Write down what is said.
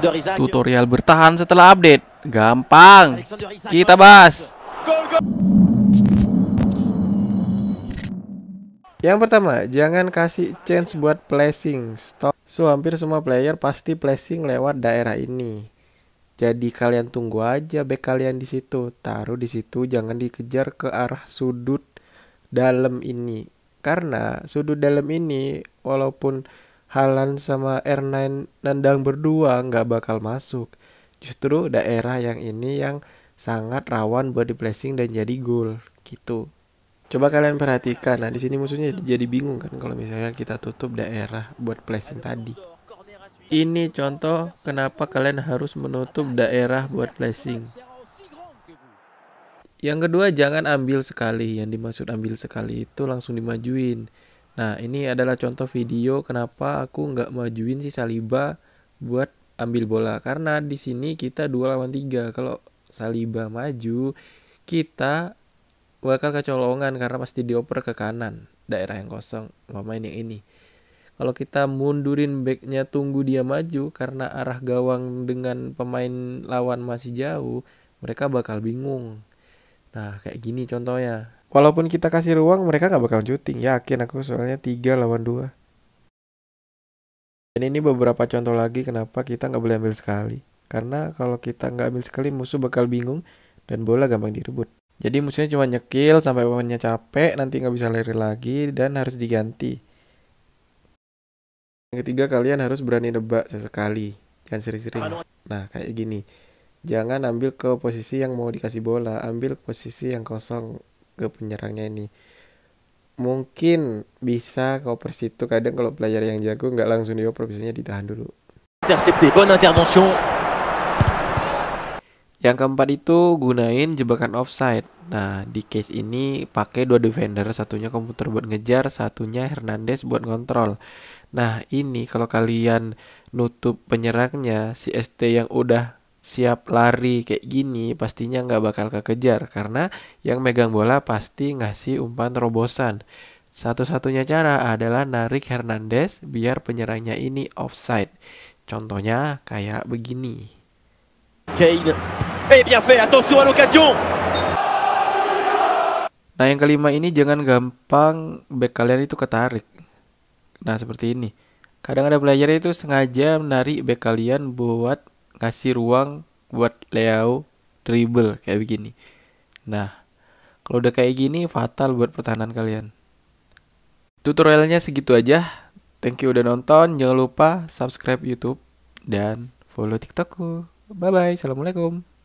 Tutorial bertahan setelah update. Gampang. Kita bahas. Yang pertama, jangan kasih chance buat placing. Stop. So, hampir semua player pasti placing lewat daerah ini. Jadi kalian tunggu aja back kalian di situ. Taruh di situ, jangan dikejar ke arah sudut dalam ini. Karena sudut dalam ini walaupun Halan sama R9 nendang berdua nggak bakal masuk. Justru daerah yang ini yang sangat rawan buat di pressing dan jadi goal gitu. Coba kalian perhatikan, nah di sini musuhnya jadi bingung kan kalau misalnya kita tutup daerah buat pressing tadi. Ini contoh kenapa kalian harus menutup daerah buat pressing. Yang kedua jangan ambil sekali, yang dimaksud ambil sekali itu langsung dimajuin. Nah, ini adalah contoh video kenapa aku nggak majuin si Saliba buat ambil bola. Karena di sini kita dua lawan tiga Kalau Saliba maju, kita bakal kecolongan karena pasti dioper ke kanan. Daerah yang kosong, main yang ini. Kalau kita mundurin backnya tunggu dia maju karena arah gawang dengan pemain lawan masih jauh, mereka bakal bingung Nah kayak gini contohnya. Walaupun kita kasih ruang mereka gak bakal syuting. Yakin aku soalnya 3 lawan 2. Dan ini beberapa contoh lagi kenapa kita gak boleh ambil sekali. Karena kalau kita gak ambil sekali musuh bakal bingung dan bola gampang direbut. Jadi musuhnya cuma nyekil sampai pemainnya capek, nanti gak bisa lari lagi dan harus diganti. Yang ketiga kalian harus berani nebak sesekali, kan sering-sering. Nah kayak gini jangan ambil ke posisi yang mau dikasih bola ambil ke posisi yang kosong ke penyerangnya ini mungkin bisa kalau persitu kadang kalau pelajar yang jago nggak langsung dioper biasanya ditahan dulu intercepté bonne intervention yang keempat itu gunain jebakan offside. Nah, di case ini pakai dua defender, satunya komputer buat ngejar, satunya Hernandez buat kontrol. Nah, ini kalau kalian nutup penyerangnya, si ST yang udah siap lari kayak gini pastinya nggak bakal kekejar karena yang megang bola pasti ngasih umpan terobosan. Satu-satunya cara adalah narik Hernandez biar penyerangnya ini offside. Contohnya kayak begini. Kane. Eh bien fait, attention à l'occasion. Nah yang kelima ini jangan gampang back kalian itu ketarik. Nah seperti ini. Kadang ada pelajar itu sengaja menarik back kalian buat ngasih ruang buat Leo dribble kayak begini. Nah, kalau udah kayak gini fatal buat pertahanan kalian. Tutorialnya segitu aja. Thank you udah nonton. Jangan lupa subscribe YouTube dan follow TikTokku. Bye bye. Assalamualaikum.